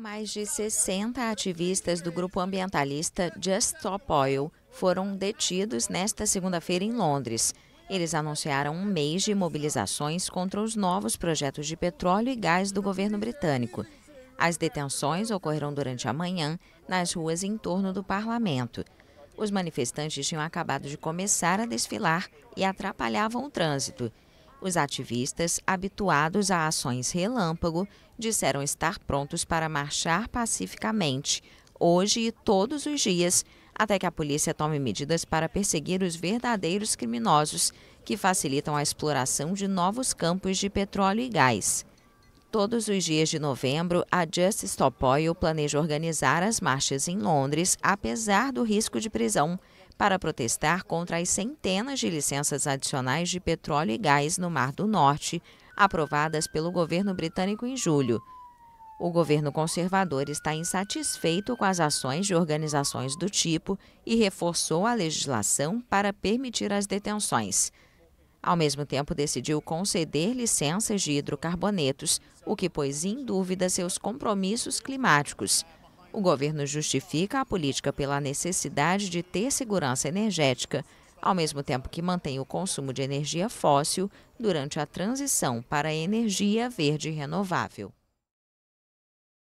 Mais de 60 ativistas do grupo ambientalista Just Stop Oil foram detidos nesta segunda-feira em Londres. Eles anunciaram um mês de mobilizações contra os novos projetos de petróleo e gás do governo britânico. As detenções ocorreram durante a manhã nas ruas em torno do parlamento. Os manifestantes tinham acabado de começar a desfilar e atrapalhavam o trânsito. Os ativistas, habituados a ações relâmpago, disseram estar prontos para marchar pacificamente, hoje e todos os dias, até que a polícia tome medidas para perseguir os verdadeiros criminosos que facilitam a exploração de novos campos de petróleo e gás. Todos os dias de novembro, a Just Stop Oil planeja organizar as marchas em Londres, apesar do risco de prisão, para protestar contra as centenas de licenças adicionais de petróleo e gás no Mar do Norte, aprovadas pelo governo britânico em julho. O governo conservador está insatisfeito com as ações de organizações do tipo e reforçou a legislação para permitir as detenções. Ao mesmo tempo, decidiu conceder licenças de hidrocarbonetos, o que pôs em dúvida seus compromissos climáticos. O governo justifica a política pela necessidade de ter segurança energética, ao mesmo tempo que mantém o consumo de energia fóssil durante a transição para a energia verde renovável.